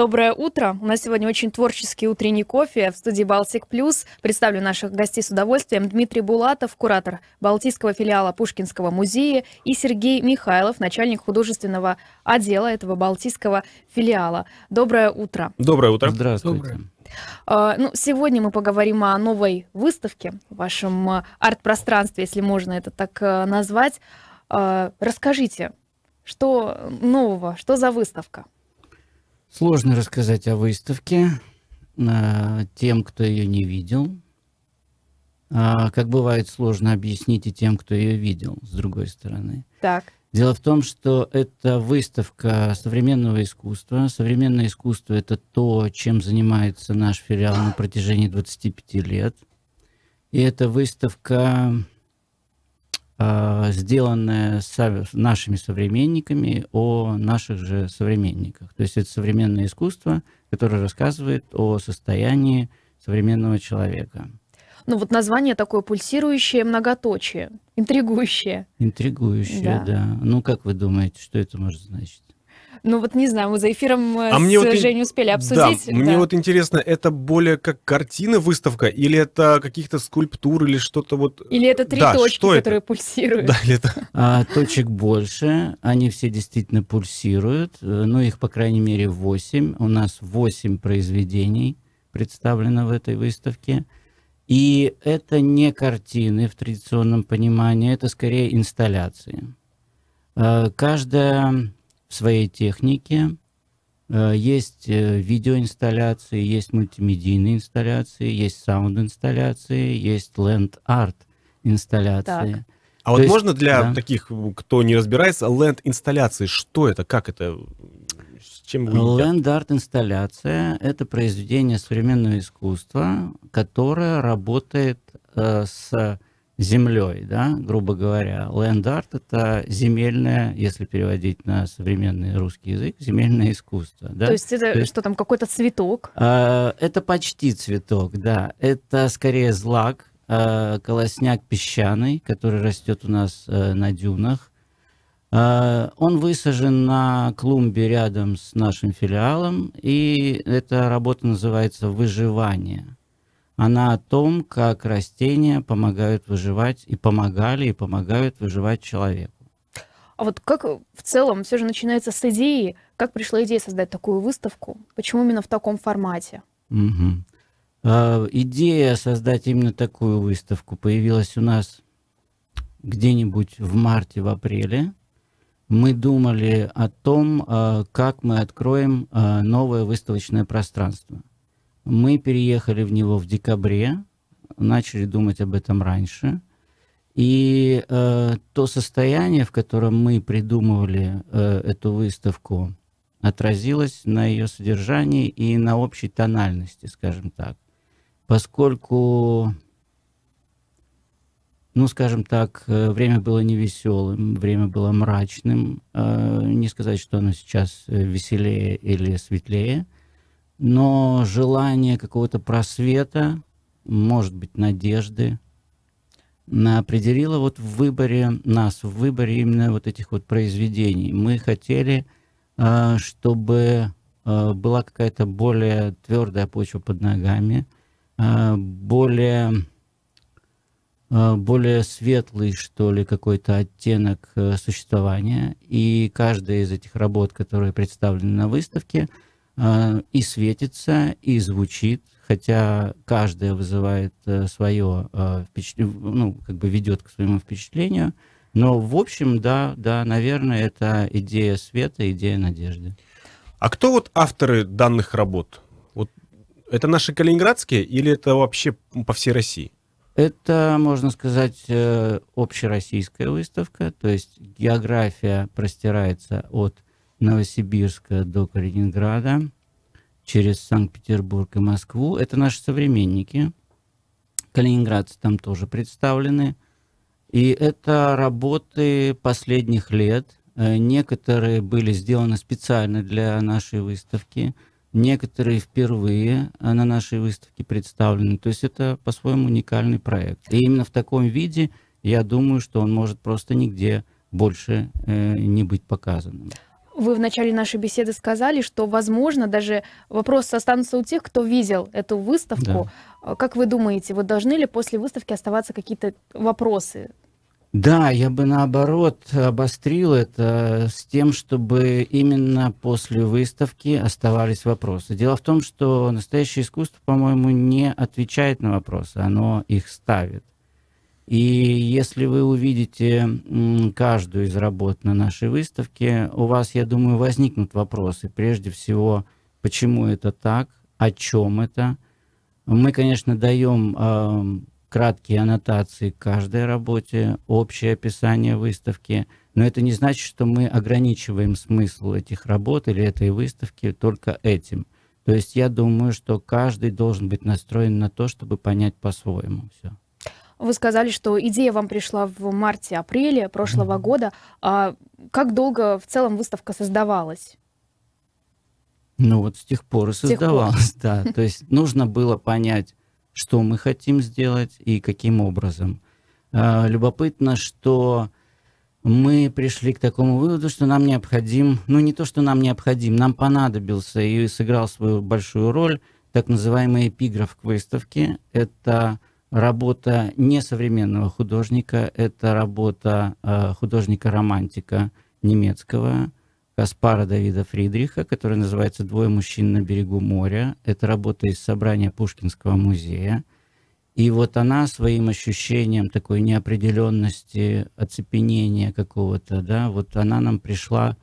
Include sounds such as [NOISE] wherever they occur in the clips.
Доброе утро. У нас сегодня очень творческий утренний кофе. В студии «Балтик Плюс» представлю наших гостей с удовольствием. Дмитрий Булатов, куратор Балтийского филиала Пушкинского музея, и Сергей Михайлов, начальник художественного отдела этого Балтийского филиала. Доброе утро. Доброе утро. Здравствуйте. Доброе. А, ну, сегодня мы поговорим о новой выставке в вашем а, арт-пространстве, если можно это так а, назвать. Расскажите, что нового, что за выставка? Сложно рассказать о выставке э, тем, кто ее не видел. А, как бывает сложно объяснить и тем, кто ее видел, с другой стороны. Так. Дело в том, что это выставка современного искусства. Современное искусство — это то, чем занимается наш филиал на протяжении 25 лет. И эта выставка а, сделанное нашими современниками о наших же современниках. То есть это современное искусство, которое рассказывает о состоянии современного человека. Ну вот название такое пульсирующее многоточие, интригующее. Интригующее, да. да. Ну как вы думаете, что это может значить? Ну вот не знаю, мы за эфиром э, а с мне вот Женей и... успели обсудить. Да, да. Мне вот интересно, это более как картина выставка, или это каких-то скульптур, или что-то вот... Или это три да, точки, которые пульсируют. Да, или это... А, точек больше, они все действительно пульсируют, э, ну их по крайней мере восемь. У нас восемь произведений представлено в этой выставке. И это не картины в традиционном понимании, это скорее инсталляции. Э, каждая своей технике. Э, есть э, видеоинсталляции, есть мультимедийные инсталляции, есть саунд-инсталляции, есть ленд-арт инсталляции. Так. А То вот есть, можно для да. таких, кто не разбирается, ленд-инсталляции, что это, как это, с чем вы Ленд-арт инсталляция — это произведение современного искусства, которое работает э, с землей, да, грубо говоря. Ленд-арт — это земельное, если переводить на современный русский язык, земельное искусство. Да? То есть это То есть, что там, какой-то цветок? Э, это почти цветок, да. Это скорее злак, э, колосняк песчаный, который растет у нас э, на дюнах. Э, он высажен на клумбе рядом с нашим филиалом, и эта работа называется «Выживание» она о том, как растения помогают выживать и помогали и помогают выживать человеку. А вот как в целом все же начинается с идеи, как пришла идея создать такую выставку, почему именно в таком формате? Угу. А, идея создать именно такую выставку появилась у нас где-нибудь в марте, в апреле. Мы думали о том, а, как мы откроем а, новое выставочное пространство. Мы переехали в него в декабре, начали думать об этом раньше. И э, то состояние, в котором мы придумывали э, эту выставку, отразилось на ее содержании и на общей тональности, скажем так. Поскольку, ну, скажем так, э, время было невеселым, время было мрачным. Э, не сказать, что оно сейчас э, веселее или светлее – но желание какого-то просвета, может быть, надежды, определило вот в выборе нас, в выборе именно вот этих вот произведений. Мы хотели, а, чтобы а, была какая-то более твердая почва под ногами, а, более, более светлый, что ли, какой-то оттенок э, существования. И каждая из этих работ, которые представлены на выставке – а, и светится, и звучит, хотя каждая вызывает э, свое э, впечатление, ну, как бы ведет к своему впечатлению. Но в общем, да, да, наверное, это идея света, идея надежды. А кто вот авторы данных работ? Вот это наши калининградские или это вообще по всей России? Это, можно сказать, э, общероссийская выставка, то есть география простирается от Новосибирска до Калининграда, через Санкт-Петербург и Москву. Это наши современники. Калининградцы там тоже представлены. И это работы последних лет. Э, некоторые были сделаны специально для нашей выставки, некоторые впервые э, на нашей выставке представлены. То есть это по-своему уникальный проект. И именно в таком виде, я думаю, что он может просто нигде больше э, не быть показанным вы в начале нашей беседы сказали, что, возможно, даже вопросы останутся у тех, кто видел эту выставку. Да. А как вы думаете, вот должны ли после выставки оставаться какие-то вопросы? Да, я бы наоборот обострил это с тем, чтобы именно после выставки оставались вопросы. Дело в том, что настоящее искусство, по-моему, не отвечает на вопросы, оно их ставит. И если вы увидите каждую из работ на нашей выставке, у вас, я думаю, возникнут вопросы. Прежде всего, почему это так, о чем это. Мы, конечно, даем а, краткие аннотации к каждой работе, общее описание выставки, но это не значит, что мы ограничиваем смысл этих работ или этой выставки только этим. То есть я думаю, что каждый должен быть настроен на то, чтобы понять по-своему все. Вы сказали, что идея вам пришла в марте-апреле прошлого mm-hmm. года. А как долго в целом выставка создавалась? Ну вот с тех пор и создавалась, пор. да. [LAUGHS] То есть нужно было понять, что мы хотим сделать и каким образом. А, любопытно, что мы пришли к такому выводу, что нам необходим, ну не то, что нам необходим, нам понадобился и сыграл свою большую роль так называемый эпиграф к выставке. Это работа несовременного художника, это работа э, художника-романтика немецкого Каспара Давида Фридриха, который называется «Двое мужчин на берегу моря». Это работа из собрания Пушкинского музея. И вот она своим ощущением такой неопределенности, оцепенения какого-то, да, вот она нам пришла,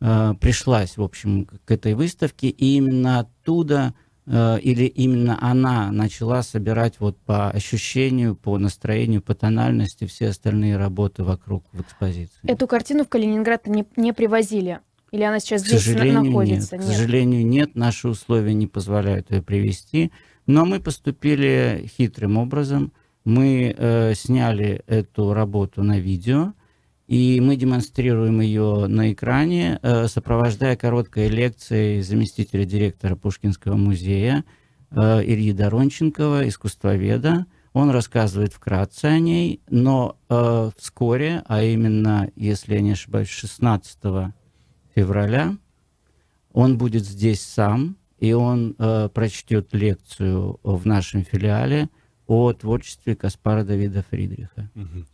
э, пришлась, в общем, к этой выставке. И именно оттуда Э, или именно она начала собирать вот по ощущению, по настроению, по тональности все остальные работы вокруг в экспозиции. Эту картину в Калининград не, не привозили? Или она сейчас к здесь находится? Нет. Нет. К сожалению, нет. Наши условия не позволяют ее привести. Но мы поступили хитрым образом. Мы э, сняли эту работу на видео, и мы демонстрируем ее на экране, э, сопровождая короткой лекцией заместителя директора Пушкинского музея э, Ильи Доронченкова, искусствоведа. Он рассказывает вкратце о ней, но э, вскоре, а именно, если я не ошибаюсь, 16 февраля, он будет здесь сам, и он прочтет лекцию в нашем филиале о творчестве Каспара Давида Фридриха. Угу.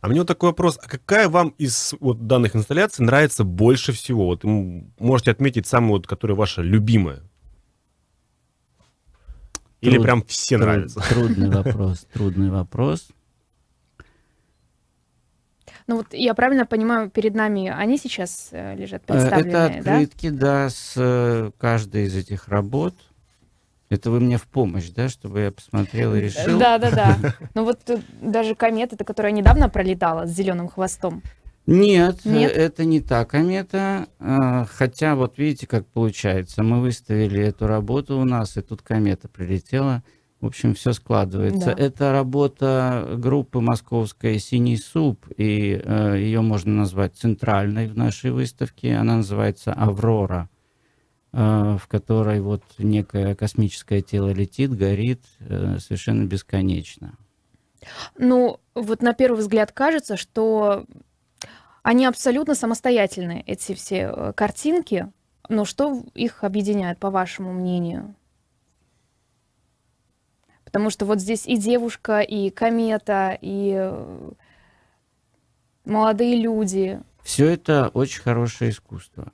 А мне вот такой вопрос, а какая вам из вот данных инсталляций нравится больше всего? Вот можете отметить самую, вот, которая ваша любимая? Или Труд, прям все труд, нравятся? Трудный [LAUGHS] вопрос, трудный вопрос. Ну вот я правильно понимаю, перед нами они сейчас э, лежат э, представлены, Это открытки, да, да с э, каждой из этих работ. Это вы мне в помощь, да, чтобы я посмотрел и решил? Да, да, да. [LAUGHS] Ну вот э, даже комета, которая недавно пролетала с зеленым хвостом. Нет, э, Нет, это не та комета. А, хотя вот видите, как получается. Мы выставили эту работу у нас, и тут комета прилетела. В общем, все складывается. Да. Это работа группы московской «Синий суп», и э, ее можно назвать центральной в нашей выставке. Она называется «Аврора». А, в которой вот некое космическое тело летит, горит э, совершенно бесконечно. Ну, вот на первый взгляд кажется, что они абсолютно самостоятельны, эти все э, картинки. Но что их объединяет, по вашему мнению? Потому что вот здесь и девушка, и комета, и э, молодые люди. Все это очень хорошее искусство,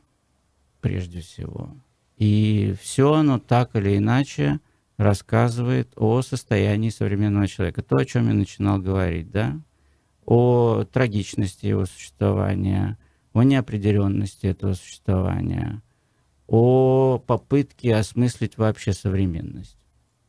прежде всего. И все оно так или иначе рассказывает о состоянии современного человека. То, о чем я начинал говорить, да? О трагичности его существования, о неопределенности этого существования, о попытке осмыслить вообще современность.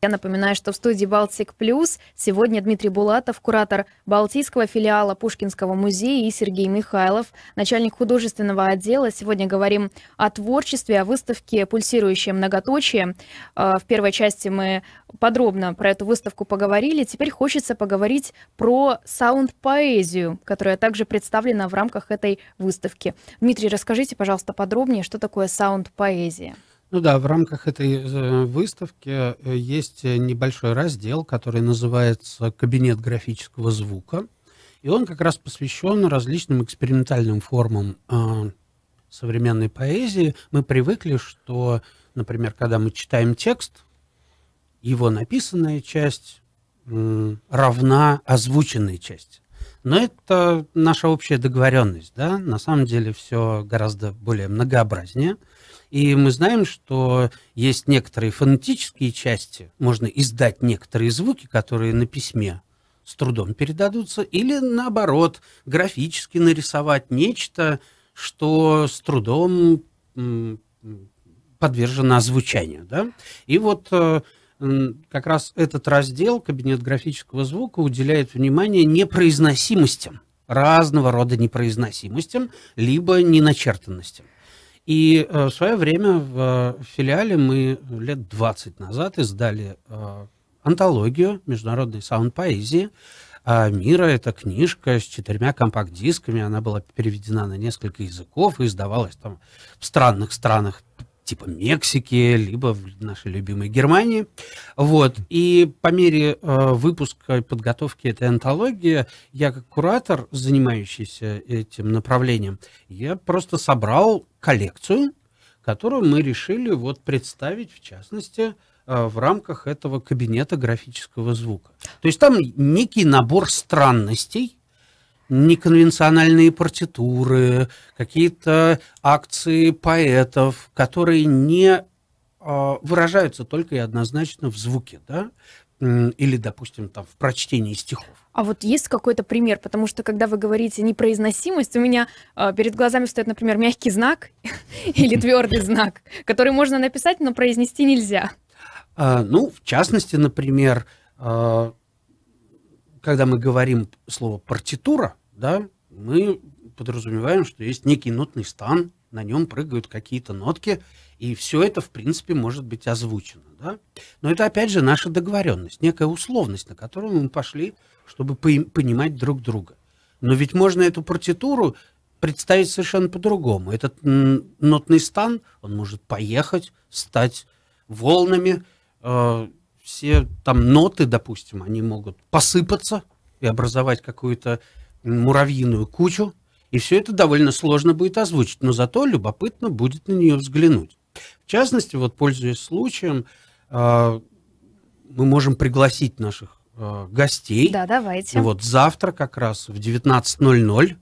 Я напоминаю, что в студии «Балтик Плюс» сегодня Дмитрий Булатов, куратор Балтийского филиала Пушкинского музея, и Сергей Михайлов, начальник художественного отдела. Сегодня говорим о творчестве, о выставке «Пульсирующее многоточие». А, в первой части мы подробно про эту выставку поговорили. Теперь хочется поговорить про саунд-поэзию, которая также представлена в рамках этой выставки. Дмитрий, расскажите, пожалуйста, подробнее, что такое саунд-поэзия. Ну да, в рамках этой э, выставки э, есть э, небольшой раздел, который называется «Кабинет графического звука». И он как раз посвящен различным экспериментальным формам современной поэзии. Мы привыкли, что, например, когда мы читаем текст, его написанная часть равна озвученной части. Но это наша общая договоренность, да? На самом деле все гораздо более многообразнее – и мы знаем, что есть некоторые фонетические части, можно издать некоторые звуки, которые на письме с трудом передадутся, или наоборот, графически нарисовать нечто, что с трудом подвержено озвучанию. Да? И вот э, как раз этот раздел «Кабинет графического звука» уделяет внимание непроизносимостям, разного рода непроизносимостям, либо неначертанностям. И э, в свое время э, в филиале мы лет 20 назад издали э, антологию международной саунд-поэзии а мира. Это книжка с четырьмя компакт-дисками. Она была переведена на несколько языков и издавалась там в странных странах типа Мексики, либо в нашей любимой Германии. Вот. И по мере э, выпуска и подготовки этой антологии, я как куратор, занимающийся этим направлением, я просто собрал коллекцию, которую мы решили вот представить, в частности, э, в рамках этого кабинета графического звука. То есть там некий набор странностей, неконвенциональные партитуры, какие-то акции поэтов, которые не э, выражаются только и однозначно в звуке. Да? или, допустим, там, в прочтении стихов. А вот есть какой-то пример? Потому что, когда вы говорите непроизносимость, у меня э, перед глазами стоит, например, мягкий знак [LAUGHS] или твердый знак, который можно написать, но произнести нельзя. А, ну, в частности, например, а, когда мы говорим слово партитура, да, мы подразумеваем, что есть некий нотный стан, на нем прыгают какие-то нотки, и все это, в принципе, может быть озвучено. Да? Но это, опять же, наша договоренность, некая условность, на которую мы пошли, чтобы понимать друг друга. Но ведь можно эту партитуру представить совершенно по-другому. Этот нотный стан, он может поехать, стать волнами, э, все там ноты, допустим, они могут посыпаться и образовать какую-то муравьиную кучу, и все это довольно сложно будет озвучить, но зато любопытно будет на нее взглянуть. В частности, вот пользуясь случаем, а, мы можем пригласить наших а, гостей. Да, давайте. Вот завтра как раз в 19.00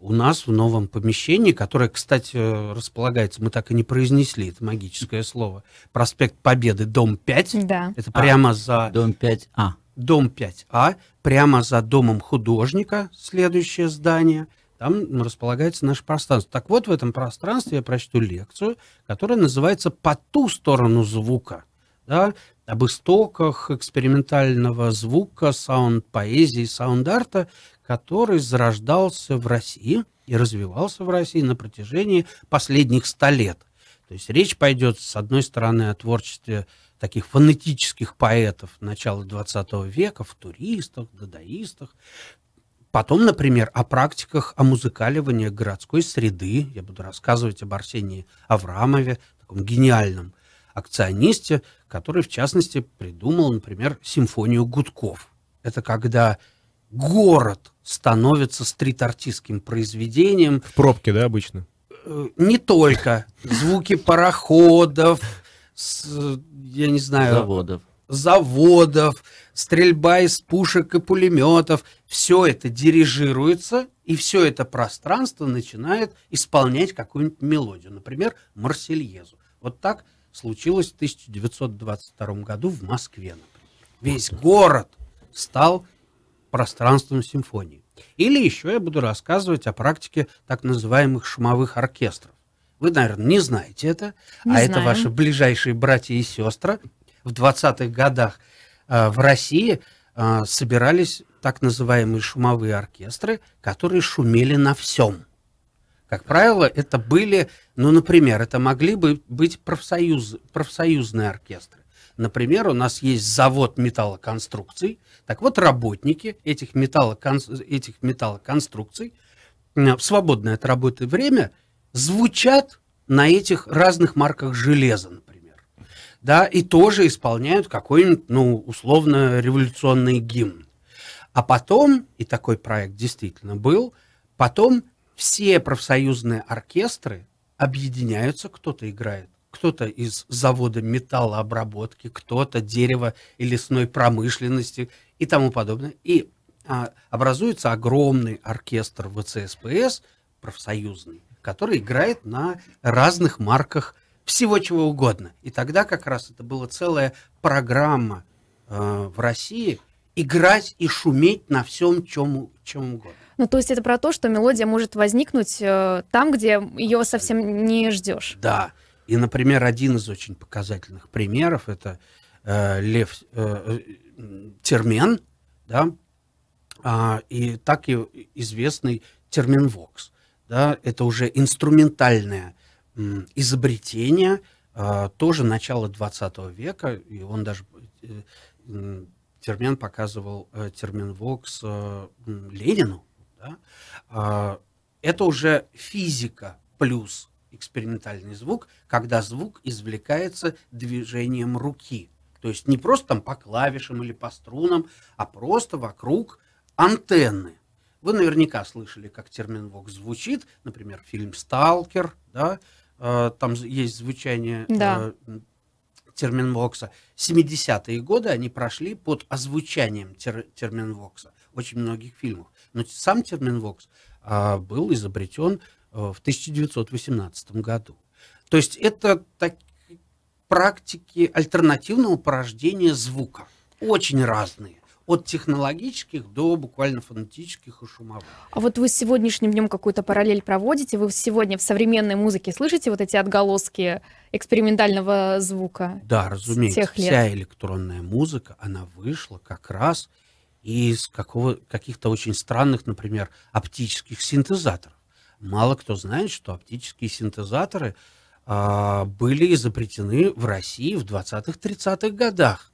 у нас в новом помещении, которое, кстати, располагается, мы так и не произнесли это магическое слово, проспект Победы, дом 5. Да. Это а, прямо за... Дом 5А. Дом 5А, прямо за домом художника, следующее здание – там располагается наше пространство. Так вот, в этом пространстве я прочту лекцию, которая называется «По ту сторону звука». Да, об истоках экспериментального звука, саунд-поэзии, саунд-арта, который зарождался в России и развивался в России на протяжении последних ста лет. То есть речь пойдет, с одной стороны, о творчестве таких фанатических поэтов начала XX века, в туристах, дадаистах, Потом, например, о практиках о омузыкаливания городской среды. Я буду рассказывать об Арсении Аврамове, таком гениальном акционисте, который, в частности, придумал, например, симфонию гудков. Это когда город становится стрит-артистским произведением. В пробке, да, обычно? Э, не только. Звуки пароходов, я не знаю... Заводов заводов, стрельба из пушек и пулеметов, все это дирижируется, и все это пространство начинает исполнять какую-нибудь мелодию, например, Марсельезу. Вот так случилось в 1922 году в Москве, например. Весь город стал пространством симфонии. Или еще я буду рассказывать о практике так называемых шумовых оркестров. Вы, наверное, не знаете это, не а знаем. это ваши ближайшие братья и сестры в 20-х годах э, в России э, собирались так называемые шумовые оркестры, которые шумели на всем. Как правило, это были, ну, например, это могли бы быть профсоюз, профсоюзные оркестры. Например, у нас есть завод металлоконструкций. Так вот, работники этих, металлокон... этих металлоконструкций в свободное от работы время звучат на этих разных марках железа, да, и тоже исполняют какой-нибудь, ну, условно, революционный гимн. А потом, и такой проект действительно был, потом все профсоюзные оркестры объединяются, кто-то играет, кто-то из завода металлообработки, кто-то дерево и лесной промышленности и тому подобное. И а, образуется огромный оркестр ВЦСПС профсоюзный, который играет на разных марках всего чего угодно. И тогда как раз это была целая программа э, в России играть и шуметь на всем, чем, чем угодно. Ну, то есть это про то, что мелодия может возникнуть э, там, где ее совсем не ждешь. Да. И, например, один из очень показательных примеров это э, Лев э, Термен, да, а, и так и известный термин вокс. Да, это уже инструментальная изобретение, а, тоже начало 20 века, и он даже э, термин показывал, э, термин Вокс э, Ленину. Да? А, это уже физика плюс экспериментальный звук, когда звук извлекается движением руки. То есть не просто там по клавишам или по струнам, а просто вокруг антенны. Вы наверняка слышали, как термин вокс звучит, например, фильм «Сталкер», да, Э, там есть звучание э, да. терминвокса. 70-е годы они прошли под озвучанием тер, терминвокса очень многих фильмов. Но сам терминвокс э, был изобретен в 1918 году. То есть это так, практики альтернативного порождения звука. Очень разные от технологических до буквально фонетических и шумовых. А вот вы с сегодняшним днем какую-то параллель проводите? Вы сегодня в современной музыке слышите вот эти отголоски экспериментального звука? Да, разумеется. Тех лет? Вся электронная музыка, она вышла как раз из какого, каких-то очень странных, например, оптических синтезаторов. Мало кто знает, что оптические синтезаторы э, были изобретены в России в 20-30-х годах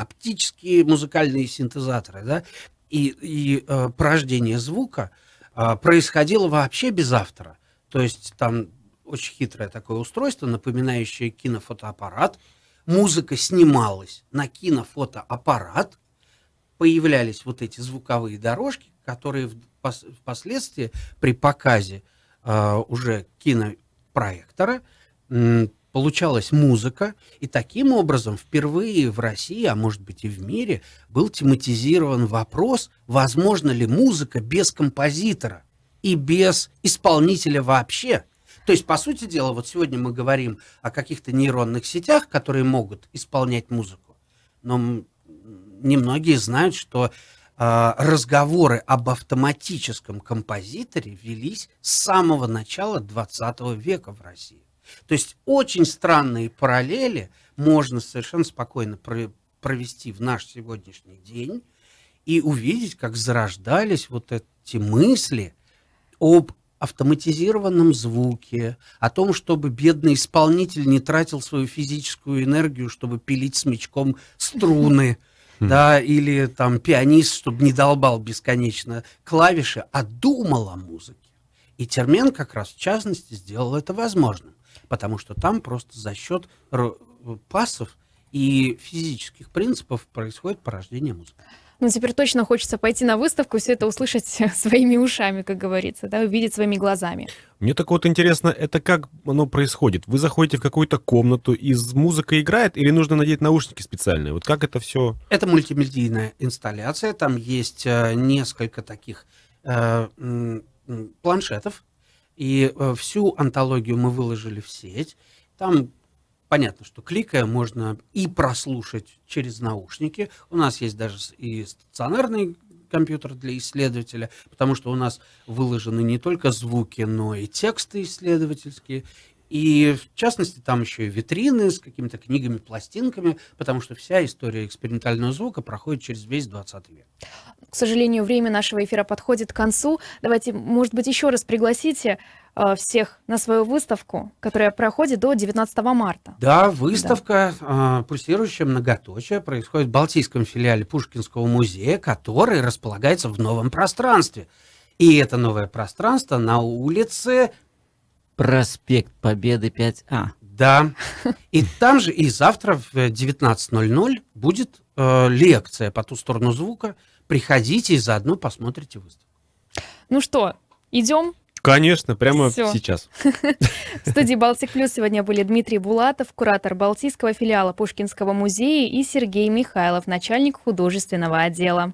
оптические музыкальные синтезаторы, да, и, и э, порождение звука э, происходило вообще без автора. То есть там очень хитрое такое устройство, напоминающее кинофотоаппарат. Музыка снималась на кинофотоаппарат, появлялись вот эти звуковые дорожки, которые впоследствии при показе э, уже кинопроектора получалась музыка, и таким образом впервые в России, а может быть и в мире, был тематизирован вопрос, возможно ли музыка без композитора и без исполнителя вообще. То есть, по сути дела, вот сегодня мы говорим о каких-то нейронных сетях, которые могут исполнять музыку, но немногие знают, что а, разговоры об автоматическом композиторе велись с самого начала 20 века в России. То есть очень странные параллели можно совершенно спокойно провести в наш сегодняшний день и увидеть, как зарождались вот эти мысли об автоматизированном звуке, о том, чтобы бедный исполнитель не тратил свою физическую энергию, чтобы пилить смычком струны, хм. да, или там пианист, чтобы не долбал бесконечно клавиши, а думал о музыке. И Термен как раз в частности сделал это возможным потому что там просто за счет э, пасов и физических принципов происходит порождение музыки. Ну, теперь точно хочется пойти на выставку, все это услышать [LAUGHS] своими ушами, как говорится, да, увидеть своими глазами. Мне так вот интересно, это как оно происходит? Вы заходите в какую-то комнату, и музыка играет, или нужно надеть наушники специальные? Вот как это все? Это мультимедийная инсталляция, там есть э, несколько таких э, планшетов, и э, всю антологию мы выложили в сеть. Там понятно, что кликая можно и прослушать через наушники. У нас есть даже и стационарный компьютер для исследователя, потому что у нас выложены не только звуки, но и тексты исследовательские, и в частности там еще и витрины с какими-то книгами, пластинками, потому что вся история экспериментального звука проходит через весь 20 век. К сожалению, время нашего эфира подходит к концу. Давайте, может быть, еще раз пригласите э, всех на свою выставку, которая проходит до 19 марта. Да, выставка да. Э, «Пульсирующее многоточие» происходит в Балтийском филиале Пушкинского музея, который располагается в новом пространстве. И это новое пространство на улице Проспект Победы 5А. Да. И там же, и завтра в 19.00 э, будет э, лекция по ту сторону звука. Приходите и заодно посмотрите выставку. Ну что, идем? Конечно, прямо Всё. сейчас. В студии «Балтик Плюс» сегодня были Дмитрий Булатов, куратор Балтийского филиала Пушкинского музея, и Сергей Михайлов, начальник художественного отдела.